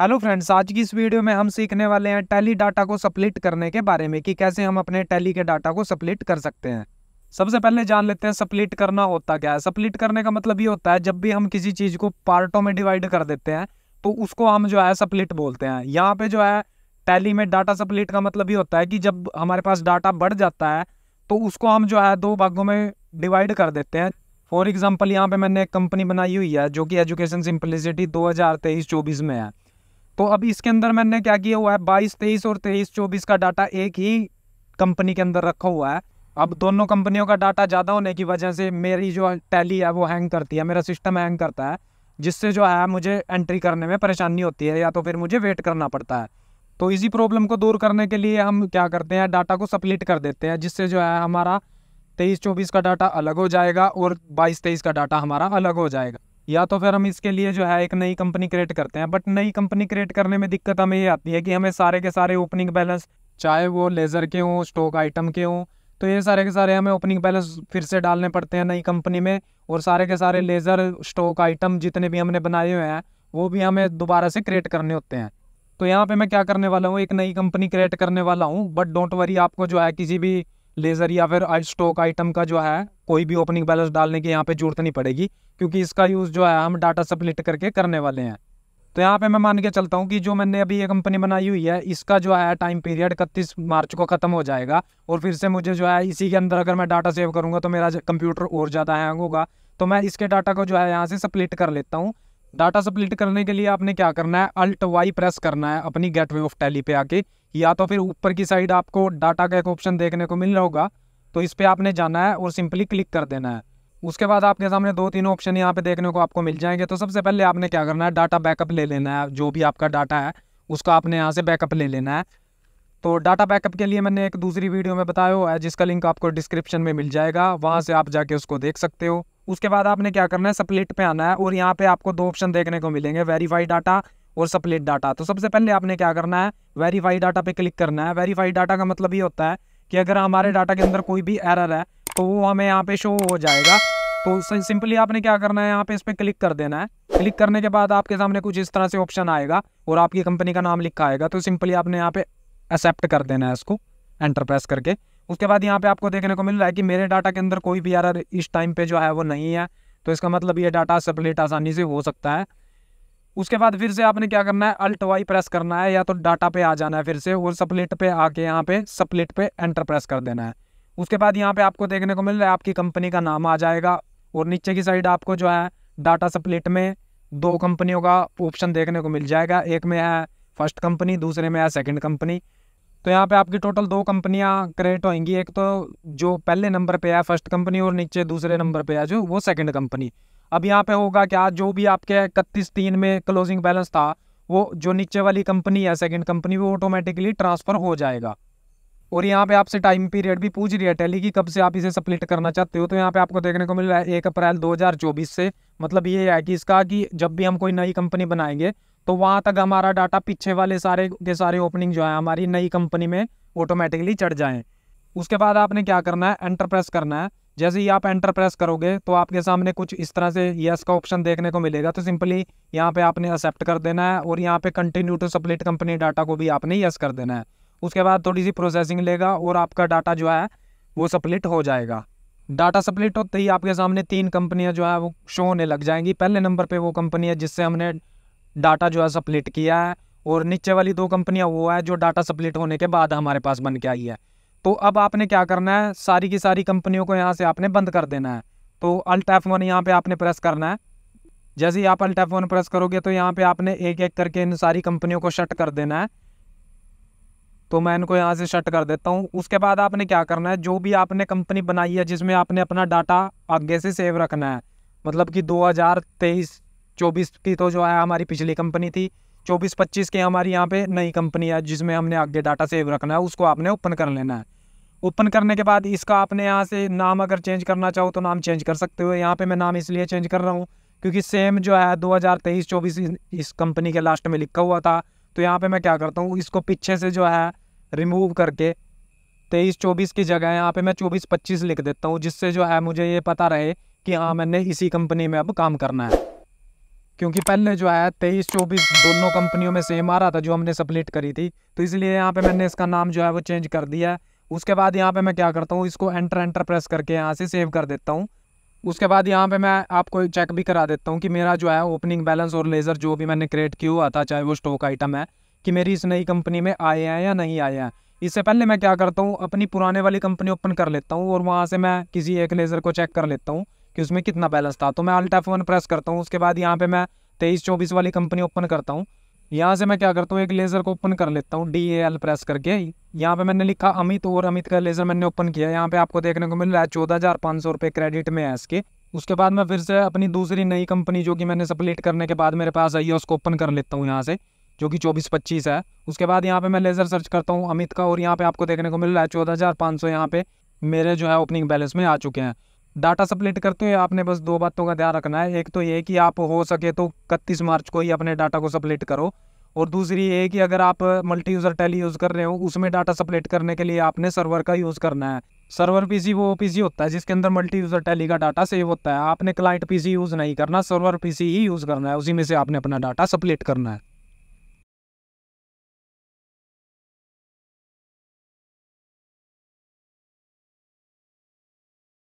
hello friends आज की इस वीडियो में हम सीखने वाले हैं टैली डाटा को सप्लिट करने के बारे में कि कैसे हम अपने टैली के डाटा को सप्लिट कर सकते हैं सबसे पहले जान लेते हैं सप्लिट करना होता क्या है सप्लिट करने का मतलब ये होता है जब भी हम किसी चीज़ को पार्टों में डिवाइड कर देते हैं तो उसको हम जो है सप्लिट बोलते हैं यहाँ पर जो है टैली में डाटा सप्लिट का मतलब ये होता है कि जब हमारे पास डाटा बढ़ जाता है तो उसको हम जो है दो भागों में डिवाइड कर देते हैं फॉर एग्जाम्पल यहाँ पर मैंने एक कंपनी बनाई हुई है जो कि एजुकेशन सिंप्लिसिटी दो हज़ार तेईस चौबीस में है तो अभी इसके अंदर मैंने क्या किया हुआ है बाईस तेईस और तेईस चौबीस का डाटा एक ही कंपनी के अंदर रखा हुआ है अब दोनों कंपनियों का डाटा ज़्यादा होने की वजह से मेरी जो टैली है वो हैंग करती है मेरा सिस्टम हैंग करता है जिससे जो है मुझे एंट्री करने में परेशानी होती है या तो फिर मुझे वेट करना पड़ता है तो इसी प्रॉब्लम को दूर करने के लिए हम क्या करते हैं डाटा को सप्लिट कर देते हैं जिससे जो है हमारा तेईस चौबीस का डाटा अलग हो जाएगा और बाईस तेईस का डाटा हमारा अलग हो जाएगा या तो फिर हम इसके लिए जो है एक नई कंपनी क्रिएट करते हैं बट नई कंपनी क्रिएट करने में दिक्कत हमें ये आती है कि हमें सारे के सारे ओपनिंग बैलेंस चाहे वो लेज़र के हों स्टॉक आइटम के हों तो ये सारे के सारे हमें ओपनिंग बैलेंस फिर से डालने पड़ते हैं नई कंपनी में और सारे के सारे लेज़र स्टॉक आइटम जितने भी हमने बनाए हुए हैं वो भी हमें दोबारा से क्रिएट करने होते हैं तो यहाँ पे मैं क्या करने वाला हूँ एक नई कंपनी क्रिएट करने वाला हूँ बट डोंट वरी आपको जो है किसी भी लेज़र या फिर स्टॉक आइटम का जो है कोई भी ओपनिंग बैलेंस डालने की यहाँ पे जरूरत नहीं पड़ेगी क्योंकि इसका यूज़ जो है हम डाटा सप्लिट करके करने वाले हैं तो यहाँ पे मैं मान के चलता हूँ कि जो मैंने अभी ये कंपनी बनाई हुई है इसका जो है टाइम पीरियड इकतीस मार्च को ख़त्म हो जाएगा और फिर से मुझे जो है इसी के अंदर अगर मैं डाटा सेव करूँगा तो मेरा कंप्यूटर और ज़्यादा हैंग होगा तो मैं इसके डाटा को जो है यहाँ से सप्लिट कर लेता हूँ डाटा स्प्लिट करने के लिए आपने क्या करना है अल्ट वाई प्रेस करना है अपनी गेटवे ऑफ टैली पे आके या तो फिर ऊपर की साइड आपको डाटा का एक ऑप्शन देखने को मिल रहा होगा तो इस पर आपने जाना है और सिंपली क्लिक कर देना है उसके बाद आपके सामने दो तीन ऑप्शन यहाँ पे देखने को आपको मिल जाएंगे तो सबसे पहले आपने क्या करना है डाटा बैकअप ले लेना है जो भी आपका डाटा है उसका आपने यहाँ से बैकअप ले लेना है तो डाटा बैकअप के लिए मैंने एक दूसरी वीडियो में बताया हुआ है जिसका लिंक आपको डिस्क्रिप्शन में मिल जाएगा वहाँ से आप जाके उसको देख सकते हो उसके बाद आपने क्या करना है सप्लिट पे आना है और यहाँ पे आपको दो ऑप्शन देखने को मिलेंगे वेरीफाइड डाटा और सप्लिट डाटा तो सबसे पहले आपने क्या करना है वेरीफाइड डाटा पे क्लिक करना है वेरीफाइड डाटा का मतलब ये होता है कि अगर हमारे डाटा के अंदर कोई भी एरर है तो वो हमें यहाँ पे शो हो जाएगा तो सिंपली आपने क्या करना है यहाँ पे इस पर क्लिक कर देना है क्लिक करने के बाद आपके सामने कुछ इस तरह से ऑप्शन आएगा और आपकी कंपनी का नाम लिखा आएगा तो सिंपली आपने यहाँ पे एक्सेप्ट कर देना है इसको एंटर प्रेस करके उसके बाद यहाँ पे आपको देखने को मिल रहा है कि मेरे डाटा के अंदर कोई भी एरर इस टाइम पे जो है वो नहीं है तो इसका मतलब ये डाटा सपलेट आसानी से हो सकता है उसके बाद फिर से आपने क्या करना है अल्ट वाई प्रेस करना है या तो डाटा पे आ जाना है फिर से और सपलेट पे आके यहाँ पे सपलेट पे एंटर प्रेस कर देना है उसके बाद यहाँ पे आपको देखने को मिल रहा है आपकी कंपनी का नाम आ जाएगा और नीचे की साइड आपको जो है डाटा सपलेट में दो कंपनियों का ऑप्शन देखने को मिल जाएगा एक में है फर्स्ट कंपनी दूसरे में है सेकेंड कंपनी तो यहाँ पे आपकी टोटल दो कंपनियाँ क्रिएट होंगी एक तो जो पहले नंबर पे है फर्स्ट कंपनी और नीचे दूसरे नंबर पे है जो वो सेकंड कंपनी अब यहाँ पे होगा क्या जो भी आपके इकतीस तीन में क्लोजिंग बैलेंस था वो जो नीचे वाली कंपनी है सेकंड कंपनी वो ऑटोमेटिकली ट्रांसफ़र हो जाएगा और यहाँ पे आपसे टाइम पीरियड भी पूछ रही है टेली की कब से आप इसे सप्लिट करना चाहते हो तो यहाँ पे आपको देखने को मिल रहा है एक अप्रैल 2024 से मतलब ये है कि इसका कि जब भी हम कोई नई कंपनी बनाएंगे तो वहाँ तक हमारा डाटा पीछे वाले सारे के सारे ओपनिंग जो है हमारी नई कंपनी में ऑटोमेटिकली चढ़ जाएँ उसके बाद आपने क्या करना है एंटरप्रेस करना है जैसे ही आप एंटर प्रेस करोगे तो आपके सामने कुछ इस तरह से यस का ऑप्शन देखने को मिलेगा तो सिंपली यहाँ पे आपने एक्सेप्ट कर देना है और यहाँ पे continue to split company data को भी आपने यस कर देना है उसके बाद थोड़ी सी प्रोसेसिंग लेगा और आपका डाटा जो है वो सप्लिट हो जाएगा डाटा सप्लिट होते ही आपके सामने तीन कंपनियाँ जो है वो शो होने लग जाएंगी पहले नंबर पर वो कंपनी है जिससे हमने डाटा जो है सप्लिट किया है और नीचे वाली दो कंपनियां वो है जो डाटा सप्लिट होने के बाद हमारे पास बन के आई है तो अब आपने क्या करना है सारी की सारी कंपनियों को यहाँ से आपने बंद कर देना है तो अल्ट एफ वन यहाँ पर आपने प्रेस करना है जैसे ही आप अल्ट एफ वन प्रेस करोगे तो यहाँ पे आपने एक एक करके इन सारी कंपनियों को शट कर देना है तो मैं इनको यहाँ से शट कर देता हूँ उसके बाद आपने क्या करना है जो भी आपने कंपनी बनाई है जिसमें आपने अपना डाटा आगे से सेव रखना है मतलब कि 2023 चौबीस की तो जो है हमारी पिछली कंपनी थी चौबीस पच्चीस की हमारी यहाँ पे नई कंपनी है जिसमें हमने आगे डाटा सेव रखना है उसको आपने ओपन कर लेना है ओपन करने के बाद इसका आपने यहाँ से नाम अगर चेंज करना चाहो तो नाम चेंज कर सकते हो यहाँ पे मैं नाम इसलिए चेंज कर रहा हूँ क्योंकि सेम जो है 2023-24 इस कंपनी के लास्ट में लिखा हुआ था तो यहाँ पे मैं क्या करता हूँ इसको पीछे से जो है रिमूव करके तेईस चौबीस की जगह यहाँ पे मैं चौबीस पच्चीस लिख देता हूँ जिससे जो है मुझे ये पता रहे कि हाँ मैंने इसी कंपनी में अब काम करना है क्योंकि पहले जो आया तेईस चौबीस दोनों कंपनियों में सेम आ रहा था जो हमने सप्लिट करी थी तो इसलिए यहाँ पे मैंने इसका नाम जो है वो चेंज कर दिया है उसके बाद यहाँ पे मैं क्या करता हूँ इसको एंटर एंटर प्रेस करके यहाँ से सेव कर देता हूँ उसके बाद यहाँ पे मैं आपको चेक भी करा देता हूँ कि मेरा जो है ओपनिंग बैलेंस और लेज़र जो भी मैंने क्रिएट किया हुआ था चाहे वो स्टॉक आइटम है कि मेरी इस नई कंपनी में आए हैं या नहीं आए हैं इससे पहले मैं क्या करता हूँ अपनी पुराने वाली कंपनी ओपन कर लेता हूँ और वहाँ से मैं किसी एक लेज़र को चेक कर लेता हूँ कि उसमें कितना बैलेंस था तो मैं अल्ट एफ प्रेस करता हूँ उसके बाद यहाँ पे मैं तेईस चौबीस वाली कंपनी ओपन करता हूँ यहाँ से मैं क्या करता हूँ एक लेज़र को ओपन कर लेता हूँ डी ए एल प्रेस करके यहाँ पे मैंने लिखा अमित और अमित का लेज़र मैंने ओपन किया यहाँ पे आपको देखने को मिल रहा है चौदह हज़ार पाँच सौ रुपये क्रेडिट में है इसके उसके बाद मैं फिर से अपनी दूसरी नई कंपनी जो कि मैंने सप्लीट करने के बाद मेरे पास आई है उसको ओपन कर लेता हूँ यहाँ से जो कि चौबीस पच्चीस है उसके बाद यहाँ पे मैं लेज़र सर्च करता हूँ अमित का और यहाँ पे आपको देखने को मिल रहा है चौदह हज़ार सौ यहाँ पे मेरे जो है ओपनिंग बैलेंस में आ चुके हैं डाटा सप्लिट करते हुए आपने बस दो बातों का ध्यान रखना है एक तो ये कि आप हो सके तो इकतीस मार्च को ही अपने डाटा को सप्लिट करो और दूसरी ये कि अगर आप मल्टी यूज़र टैली यूज़ कर रहे हो उसमें डाटा सप्लिट करने के लिए आपने सर्वर का यूज़ करना है सर्वर पीसी वो पीसी होता है जिसके अंदर मल्टी यूज़र टैली का डाटा सेव होता है आपने क्लाइंट पीसी यूज़ नहीं करना सर्वर पीसी ही यूज़ करना है उसी में से आपने अपना डाटा सप्लिट करना है